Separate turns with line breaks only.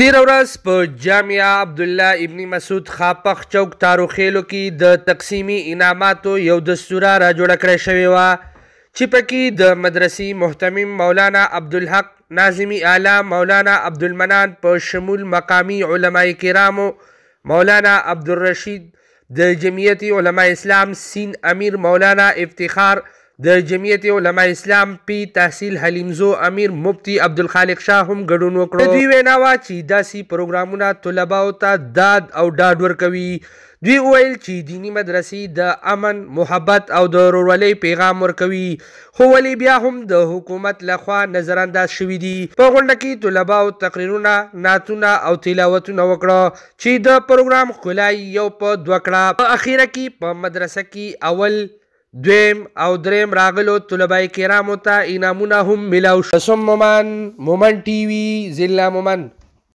تیر ورځ په جامعه عبد الله ابن مسعود خاپخ چوک تاروخیلو کې د تقسیمی انعاماتو یو دستوره را جوړ کړی شوی و چې پکې د مدرسې محتمم مولانا عبدالحق ناظمی اعلی مولانا عبدالمنان په شمول مقامی علماء کرامو مولانا عبدالرشید د جمعیت علماء اسلام سین امیر مولانا افتخار د جمعیت علما اسلام پی تحصیل حلیمزو امیر مفتی عبدالخالق شاه هم ګډون وکړو دوی ویناوا چې داسي پروګرامونه طلباو ته داد او ډاډ ورکوي دوی وویل چې دینی مدرسې د امن محبت او د ورورولۍ پیغام ورکوي خو ولې بیا هم د حکومت لخوا نظرانداز شوي دي په غونډه کې طلباو تقریرونه نعتونه او تلاوتونه وکړه چې د پروګرام ښکلا یو په دوه کړه په اخیره کې په مدرسه کې اول دویم او دریم راغلو طلبای کرامو ته انعامونه هم ملاو شو سم مومن مومن ټي وي ضلع مومن